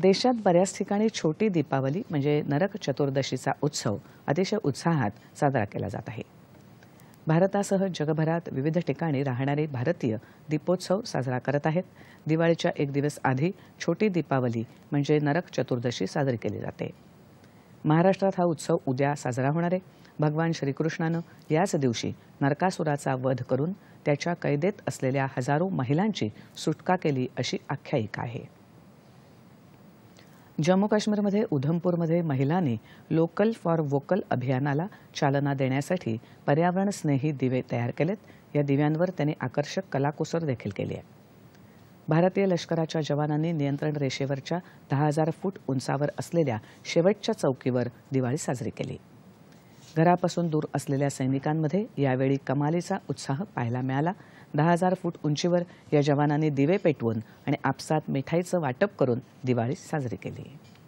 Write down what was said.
देशात बऱ्याच ठिकाणी छोटी दीपावली म्हणजे नरक चतुर्दशीचा उत्सव अतिशय उत्साहात साजरा केला जात आहे भारतासह जगभरात विविध ठिकाणी राहणारे भारतीय दीपोत्सव साजरा करत आहेत दिवाळीच्या एक दिवस आधी छोटी दीपावली म्हणजे नरक चतुर्दशी साजरी केली जाते महाराष्ट्रात हा उत्सव उद्या साजरा होणार आहे भगवान श्रीकृष्णानं याच दिवशी नरकासुराचा वध करून त्याच्या कैदेत असलेल्या हजारो महिलांची सुटका केली अशी आख्यायिका आहे जम्मू काश्मीरमध्ये उधमपूरमध्ये महिलांनी लोकल फॉर वोकल अभियानाला चालना देण्यासाठी स्नेही दिवे तयार केलेत या दिव्यांवर त्यांनी आकर्षक कलाकुसर देखील केली आहे भारतीय लष्कराच्या जवानांनी नियंत्रण रेषेवरच्या दहा हजार फूट उंचावर असलेल्या शेवटच्या चौकीवर दिवाळी साजरी केली घरापासून दूर असलेल्या सैनिकांमध्ये यावेळी कमालीचा उत्साह पाहायला मिळाला दहा हजार फूट उंचीवर या जवानांनी दिवे पेटवून आणि आपसात मिठाईचं वाटप करून दिवाळी साजरी केली